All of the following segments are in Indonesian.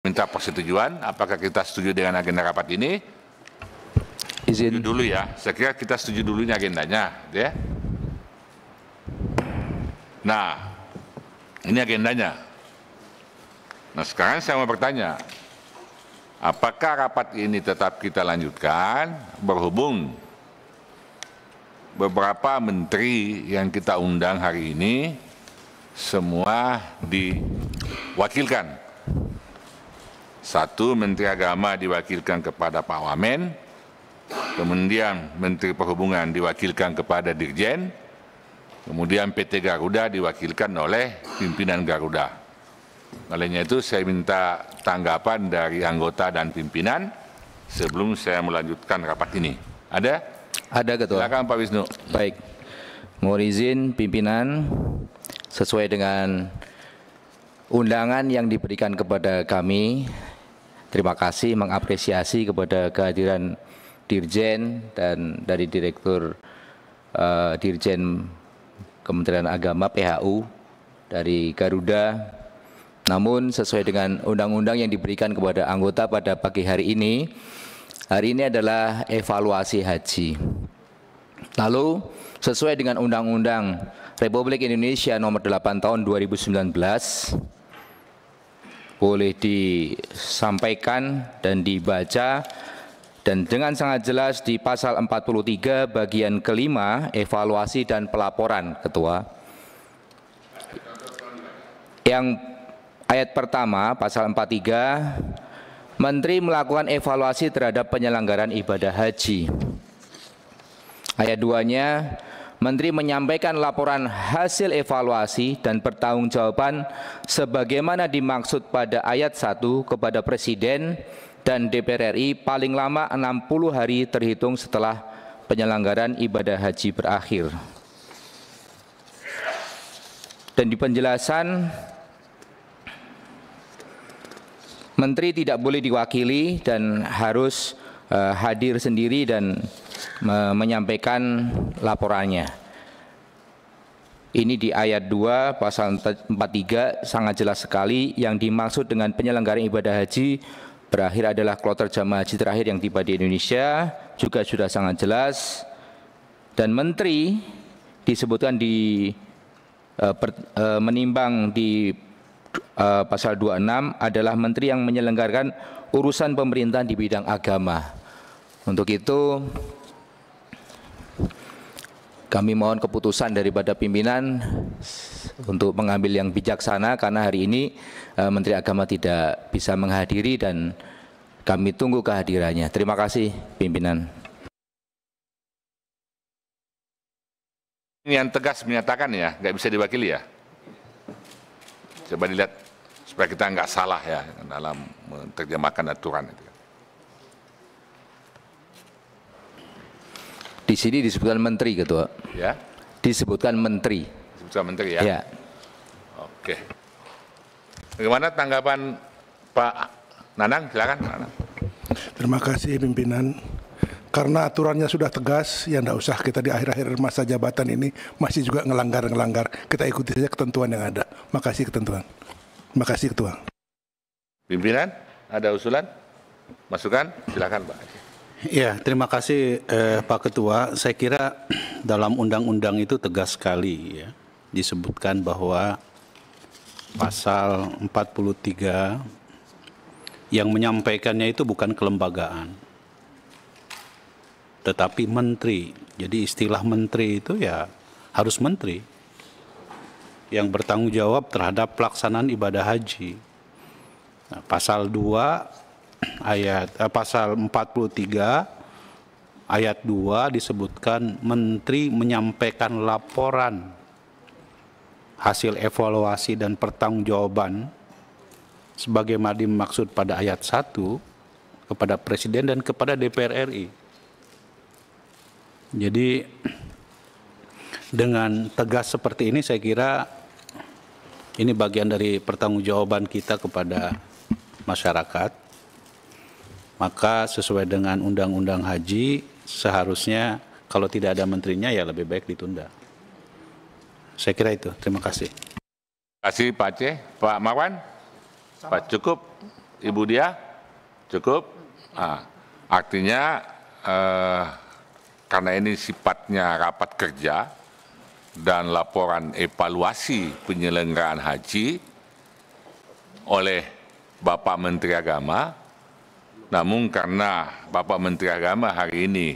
minta persetujuan apakah kita setuju dengan agenda rapat ini izin setuju dulu ya saya kira kita setuju dulunya agendanya gitu ya nah ini agendanya nah sekarang saya mau bertanya apakah rapat ini tetap kita lanjutkan berhubung beberapa menteri yang kita undang hari ini semua diwakilkan satu, Menteri Agama diwakilkan kepada Pak Wamen, kemudian Menteri Perhubungan diwakilkan kepada Dirjen, kemudian PT Garuda diwakilkan oleh pimpinan Garuda. Olehnya itu saya minta tanggapan dari anggota dan pimpinan sebelum saya melanjutkan rapat ini. Ada? Ada Ketua. Silakan Pak Wisnu. Baik. Mohon izin pimpinan sesuai dengan undangan yang diberikan kepada kami. Terima kasih mengapresiasi kepada kehadiran Dirjen dan dari Direktur uh, Dirjen Kementerian Agama PHU dari Garuda. Namun sesuai dengan undang-undang yang diberikan kepada anggota pada pagi hari ini, hari ini adalah evaluasi haji. Lalu sesuai dengan undang-undang Republik Indonesia nomor 8 tahun 2019 boleh disampaikan dan dibaca dan dengan sangat jelas di pasal 43 bagian kelima evaluasi dan pelaporan ketua yang ayat pertama pasal 43 Menteri melakukan evaluasi terhadap penyelenggaraan ibadah haji ayat 2 nya Menteri menyampaikan laporan hasil evaluasi dan pertanggungjawaban sebagaimana dimaksud pada ayat 1 kepada Presiden dan DPR RI paling lama 60 hari terhitung setelah penyelenggaraan ibadah haji berakhir. Dan di penjelasan Menteri tidak boleh diwakili dan harus eh, hadir sendiri dan me menyampaikan laporannya. Ini di ayat 2 pasal 43 sangat jelas sekali yang dimaksud dengan penyelenggaraan ibadah haji berakhir adalah kloter jamaah haji terakhir yang tiba di Indonesia juga sudah sangat jelas dan menteri disebutkan di e, per, e, menimbang di e, pasal 26 adalah menteri yang menyelenggarakan urusan pemerintahan di bidang agama. Untuk itu kami mohon keputusan daripada pimpinan untuk mengambil yang bijaksana karena hari ini uh, Menteri Agama tidak bisa menghadiri dan kami tunggu kehadirannya. Terima kasih pimpinan. Ini yang tegas menyatakan ya, nggak bisa diwakili ya. Coba dilihat supaya kita nggak salah ya dalam menerjemahkan aturan itu. Ya. Di sini disebutkan menteri ketua. Ya. Disebutkan menteri. Disebutkan menteri ya. ya. Oke. Bagaimana tanggapan Pak Nanang? Silakan. Nanang. Terima kasih pimpinan. Karena aturannya sudah tegas, ya tidak usah kita di akhir-akhir masa jabatan ini masih juga ngelanggar-ngelanggar. Kita ikuti saja ketentuan yang ada. Makasih ketentuan. Makasih Ketua. Pimpinan, ada usulan? Masukan? Silakan Pak. Ya, terima kasih eh, Pak Ketua. Saya kira dalam undang-undang itu tegas sekali ya. Disebutkan bahwa pasal 43 yang menyampaikannya itu bukan kelembagaan tetapi menteri. Jadi istilah menteri itu ya harus menteri yang bertanggung jawab terhadap pelaksanaan ibadah haji. Nah, pasal 2 ayat eh, pasal 43 ayat 2 disebutkan menteri menyampaikan laporan hasil evaluasi dan pertanggungjawaban sebagaimana dimaksud pada ayat 1 kepada presiden dan kepada DPR RI. Jadi dengan tegas seperti ini saya kira ini bagian dari pertanggungjawaban kita kepada masyarakat maka sesuai dengan undang-undang haji seharusnya kalau tidak ada menterinya ya lebih baik ditunda. Saya kira itu. Terima kasih. Terima kasih Pak C. Pak Marwan? Sama. Pak cukup? Ibu dia? Cukup? Nah, artinya eh, karena ini sifatnya rapat kerja dan laporan evaluasi penyelenggaraan haji oleh Bapak Menteri Agama, namun karena Bapak Menteri Agama hari ini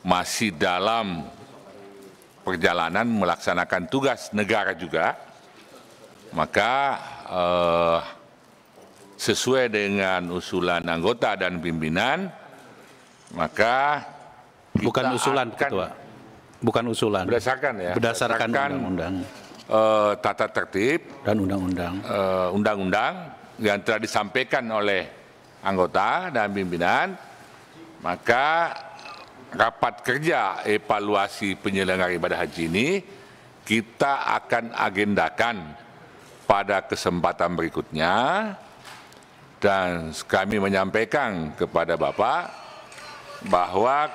masih dalam perjalanan melaksanakan tugas negara juga, maka eh, sesuai dengan usulan anggota dan pimpinan, maka bukan usulan akan, ketua, bukan usulan. Berdasarkan ya. Berdasarkan undang-undang. Eh, tata tertib dan undang-undang. Eh, undang-undang eh, undang -undang yang telah disampaikan oleh anggota dan pimpinan, maka rapat kerja evaluasi penyelenggara ibadah haji ini kita akan agendakan pada kesempatan berikutnya dan kami menyampaikan kepada Bapak bahwa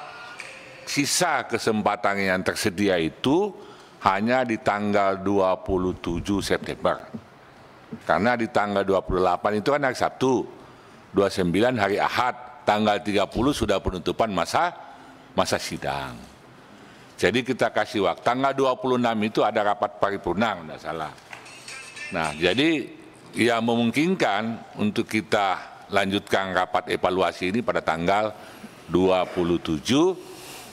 sisa kesempatan yang tersedia itu hanya di tanggal 27 September. Karena di tanggal 28 itu kan hari Sabtu. 29 hari Ahad, tanggal 30 sudah penutupan masa masa sidang. Jadi kita kasih waktu. Tanggal 26 itu ada rapat paripurna, tidak salah. Nah, jadi ya memungkinkan untuk kita lanjutkan rapat evaluasi ini pada tanggal 27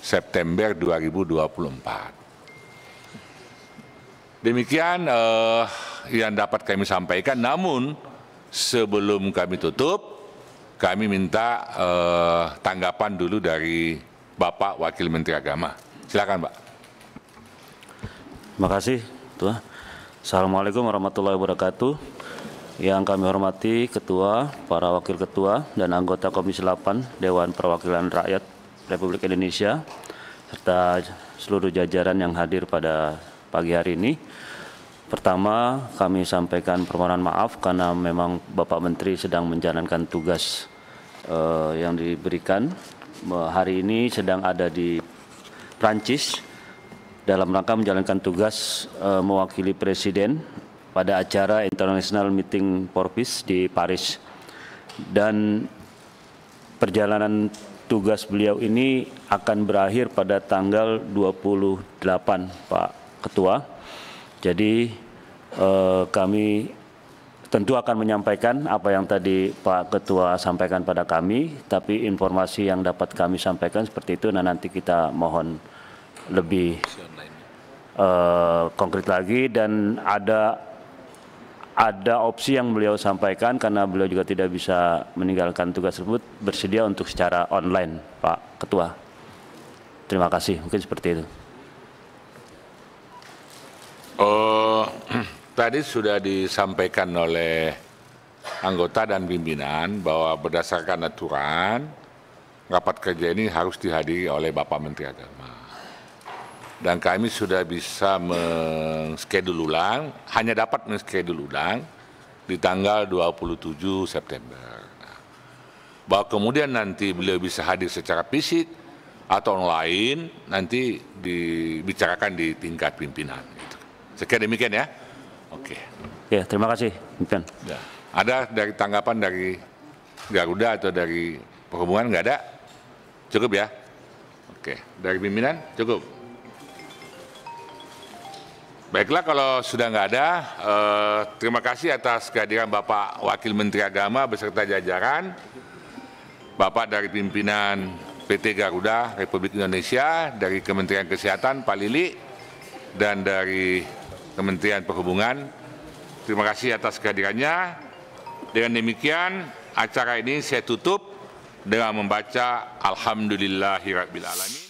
September 2024. Demikian eh, yang dapat kami sampaikan. Namun sebelum kami tutup, kami minta eh, tanggapan dulu dari Bapak Wakil Menteri Agama. Silakan, Pak. Terima kasih, Tuhan. Assalamualaikum warahmatullahi wabarakatuh. Yang kami hormati Ketua, para Wakil Ketua, dan anggota Komisi 8 Dewan Perwakilan Rakyat Republik Indonesia, serta seluruh jajaran yang hadir pada pagi hari ini. Pertama, kami sampaikan permohonan maaf karena memang Bapak Menteri sedang menjalankan tugas uh, yang diberikan hari ini sedang ada di Prancis dalam rangka menjalankan tugas uh, mewakili presiden pada acara International Meeting for Peace di Paris dan perjalanan tugas beliau ini akan berakhir pada tanggal 28 Pak Ketua jadi eh, kami tentu akan menyampaikan apa yang tadi Pak Ketua sampaikan pada kami, tapi informasi yang dapat kami sampaikan seperti itu, nah nanti kita mohon lebih uh, konkret lagi dan ada ada opsi yang beliau sampaikan karena beliau juga tidak bisa meninggalkan tugas tersebut bersedia untuk secara online, Pak Ketua. Terima kasih, mungkin seperti itu. Uh, Tadi sudah disampaikan oleh anggota dan pimpinan bahwa berdasarkan aturan rapat kerja ini harus dihadiri oleh Bapak Menteri Agama. Dan kami sudah bisa men-schedule ulang, hanya dapat men-schedule ulang di tanggal 27 September. Nah, bahwa kemudian nanti beliau bisa hadir secara fisik atau online nanti dibicarakan di tingkat pimpinan. Sekian demikian ya. Oke. Okay. Ya, terima kasih. Ya. Ada dari tanggapan dari Garuda atau dari perhubungan nggak ada? Cukup ya? Oke, okay. dari pimpinan cukup. Baiklah kalau sudah nggak ada, eh, terima kasih atas kehadiran Bapak Wakil Menteri Agama beserta jajaran, Bapak dari pimpinan PT Garuda Republik Indonesia, dari Kementerian Kesehatan Pak Lili, dan dari Kementerian Perhubungan. Terima kasih atas kehadirannya. Dengan demikian, acara ini saya tutup dengan membaca Alhamdulillahirrahmanirrahim.